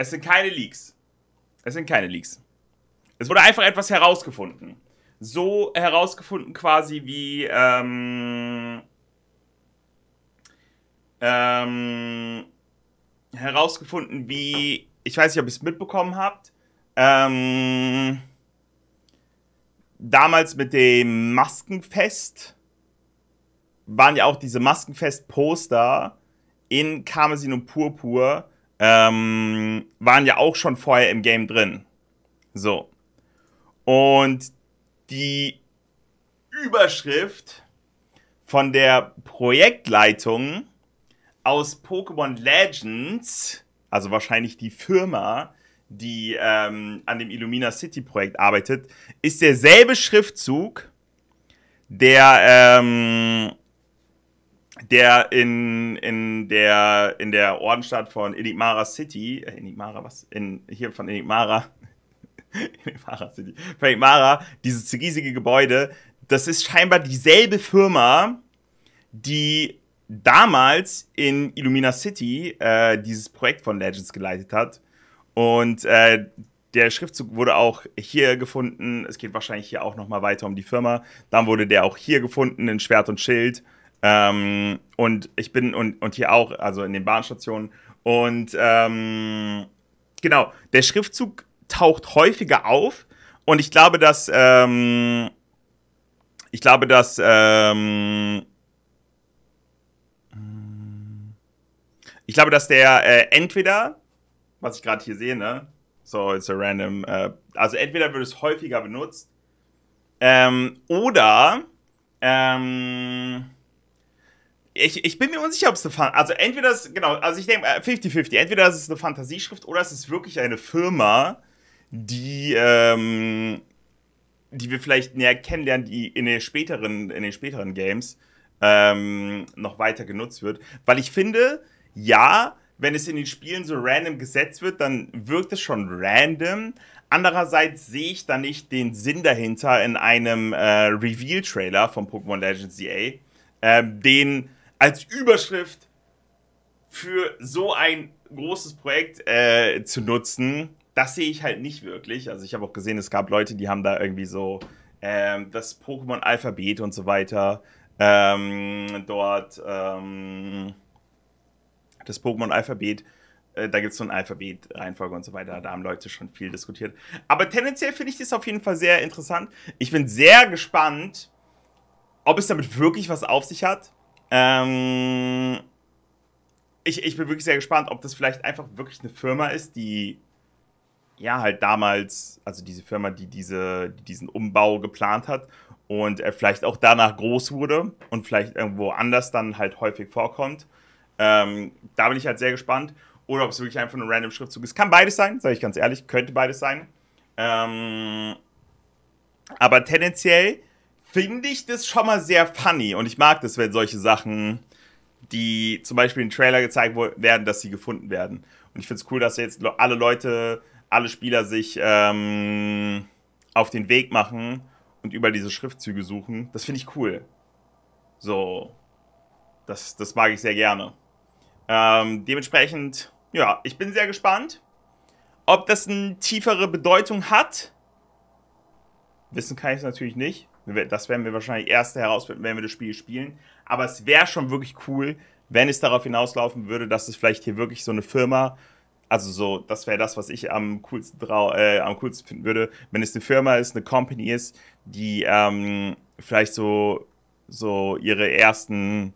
Es sind keine Leaks. Es sind keine Leaks. Es wurde einfach etwas herausgefunden. So herausgefunden quasi wie, ähm, ähm, herausgefunden wie, ich weiß nicht, ob ihr es mitbekommen habt, ähm, damals mit dem Maskenfest waren ja auch diese Maskenfest-Poster in Karmesin und Purpur, ähm, waren ja auch schon vorher im Game drin. So. Und die Überschrift von der Projektleitung aus Pokémon Legends, also wahrscheinlich die Firma, die ähm, an dem Illumina City Projekt arbeitet, ist derselbe Schriftzug, der ähm, der in, in, der, in der Ordenstadt von Enigmara City, äh, Enigmara, was? In, hier von Enigmara, Enigmara City, von Enigmara, dieses riesige Gebäude, das ist scheinbar dieselbe Firma, die damals in Illumina City äh, dieses Projekt von Legends geleitet hat. Und äh, der Schriftzug wurde auch hier gefunden. Es geht wahrscheinlich hier auch nochmal weiter um die Firma. Dann wurde der auch hier gefunden in Schwert und Schild. Ähm, und ich bin, und, und hier auch, also in den Bahnstationen. Und ähm, genau, der Schriftzug taucht häufiger auf. Und ich glaube, dass, ähm, ich glaube, dass, ähm, ich glaube, dass der äh, entweder, was ich gerade hier sehe, ne? So, it's a random. Äh, also entweder wird es häufiger benutzt. Ähm, oder, ähm, ich, ich bin mir unsicher, ob es eine Fantasie Also entweder ist, genau, also ich denke 50-50, äh, entweder ist es eine Fantasieschrift oder ist es ist wirklich eine Firma, die, ähm, die wir vielleicht näher kennenlernen, die in den späteren, in den späteren Games ähm, noch weiter genutzt wird. Weil ich finde, ja, wenn es in den Spielen so random gesetzt wird, dann wirkt es schon random. Andererseits sehe ich da nicht den Sinn dahinter in einem äh, Reveal-Trailer von Pokémon Legends EA, äh, den als Überschrift für so ein großes Projekt äh, zu nutzen, das sehe ich halt nicht wirklich. Also ich habe auch gesehen, es gab Leute, die haben da irgendwie so ähm, das Pokémon-Alphabet und so weiter ähm, dort ähm, das Pokémon-Alphabet. Äh, da gibt es so ein Alphabet, Reihenfolge und so weiter. Da haben Leute schon viel diskutiert. Aber tendenziell finde ich das auf jeden Fall sehr interessant. Ich bin sehr gespannt, ob es damit wirklich was auf sich hat ähm, ich, ich bin wirklich sehr gespannt, ob das vielleicht einfach wirklich eine Firma ist, die ja halt damals, also diese Firma, die, diese, die diesen Umbau geplant hat und äh, vielleicht auch danach groß wurde und vielleicht irgendwo anders dann halt häufig vorkommt. Ähm, da bin ich halt sehr gespannt. Oder ob es wirklich einfach nur ein random Schriftzug ist. Kann beides sein, sage ich ganz ehrlich, könnte beides sein. Ähm, aber tendenziell finde ich das schon mal sehr funny und ich mag das, wenn solche Sachen, die zum Beispiel im Trailer gezeigt werden, dass sie gefunden werden. Und ich finde es cool, dass jetzt alle Leute, alle Spieler sich ähm, auf den Weg machen und über diese Schriftzüge suchen. Das finde ich cool. So, das, das mag ich sehr gerne. Ähm, dementsprechend, ja, ich bin sehr gespannt. Ob das eine tiefere Bedeutung hat, wissen kann ich es natürlich nicht. Das werden wir wahrscheinlich erst herausfinden, wenn wir das Spiel spielen. Aber es wäre schon wirklich cool, wenn es darauf hinauslaufen würde, dass es vielleicht hier wirklich so eine Firma, also so, das wäre das, was ich am coolsten, trau äh, am coolsten finden würde, wenn es eine Firma ist, eine Company ist, die ähm, vielleicht so, so ihre ersten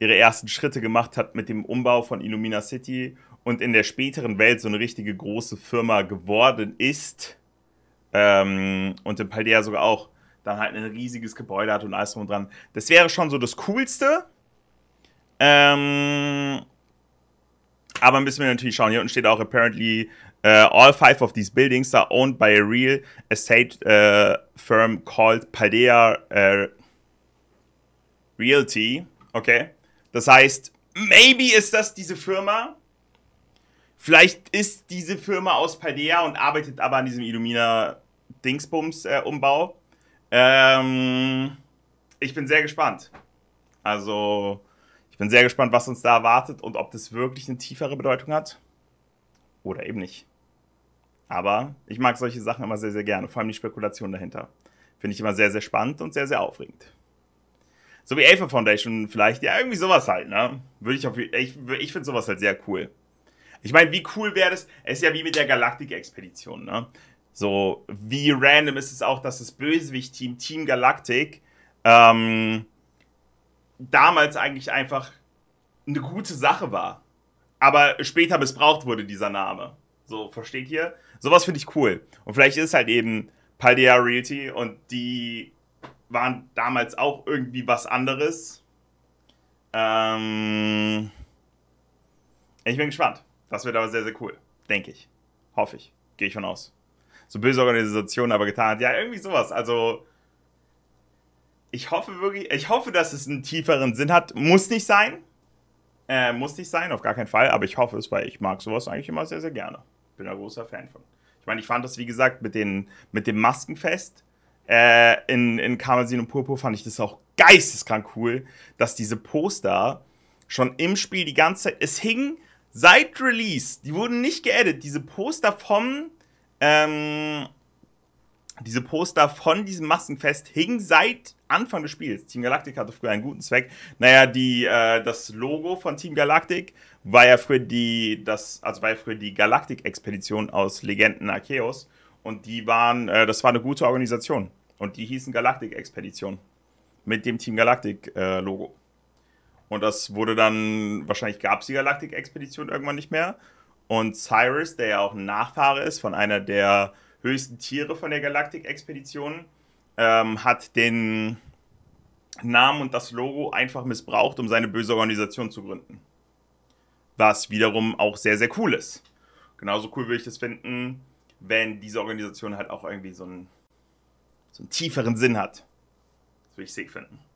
ihre ersten Schritte gemacht hat mit dem Umbau von Illumina City und in der späteren Welt so eine richtige große Firma geworden ist ähm, und in Paldea sogar auch dann halt ein riesiges Gebäude hat und alles drum und dran. Das wäre schon so das Coolste. Ähm, aber müssen wir natürlich schauen. Hier unten steht auch apparently uh, all five of these buildings are owned by a real estate uh, firm called Paldea uh, Realty. Okay. Das heißt, maybe ist das diese Firma. Vielleicht ist diese Firma aus Paldea und arbeitet aber an diesem Illumina Dingsbums Umbau. Ähm, ich bin sehr gespannt. Also, ich bin sehr gespannt, was uns da erwartet und ob das wirklich eine tiefere Bedeutung hat. Oder eben nicht. Aber ich mag solche Sachen immer sehr, sehr gerne. Vor allem die Spekulation dahinter. Finde ich immer sehr, sehr spannend und sehr, sehr aufregend. So wie Alpha Foundation vielleicht. Ja, irgendwie sowas halt, ne? Würde ich ich, ich finde sowas halt sehr cool. Ich meine, wie cool wäre das? Es ist ja wie mit der Galaktik-Expedition, ne? So, wie random ist es auch, dass das Bösewicht-Team, Team Galactic, ähm, damals eigentlich einfach eine gute Sache war. Aber später missbraucht wurde dieser Name. So, versteht ihr? Sowas finde ich cool. Und vielleicht ist halt eben Paldea Realty und die waren damals auch irgendwie was anderes. Ähm, ich bin gespannt. Das wird aber sehr, sehr cool. Denke ich. Hoffe ich. Gehe ich von aus so böse Organisationen aber getan hat. Ja, irgendwie sowas. Also ich hoffe wirklich, ich hoffe, dass es einen tieferen Sinn hat. Muss nicht sein. Äh, muss nicht sein, auf gar keinen Fall, aber ich hoffe es, weil ich mag sowas eigentlich immer sehr, sehr gerne. Bin ein großer Fan von. Ich meine, ich fand das, wie gesagt, mit, den, mit dem Maskenfest äh, in, in Karmesin und Purpur fand ich das auch geisteskrank cool, dass diese Poster schon im Spiel die ganze Zeit, es hing seit Release, die wurden nicht geedit, diese Poster vom ähm, diese Poster von diesem Massenfest hingen seit Anfang des Spiels. Team Galactic hatte früher einen guten Zweck. Naja, die, äh, das Logo von Team Galactic war ja früher die, das, also ja die Galactic-Expedition aus Legenden Archaeos. Und die waren, äh, das war eine gute Organisation. Und die hießen Galactic-Expedition. Mit dem Team Galactic-Logo. Äh, und das wurde dann, wahrscheinlich gab es die Galactic-Expedition irgendwann nicht mehr. Und Cyrus, der ja auch ein Nachfahre ist von einer der höchsten Tiere von der Galaktik-Expedition, ähm, hat den Namen und das Logo einfach missbraucht, um seine böse Organisation zu gründen. Was wiederum auch sehr, sehr cool ist. Genauso cool würde ich das finden, wenn diese Organisation halt auch irgendwie so einen, so einen tieferen Sinn hat. Das würde ich sick finden.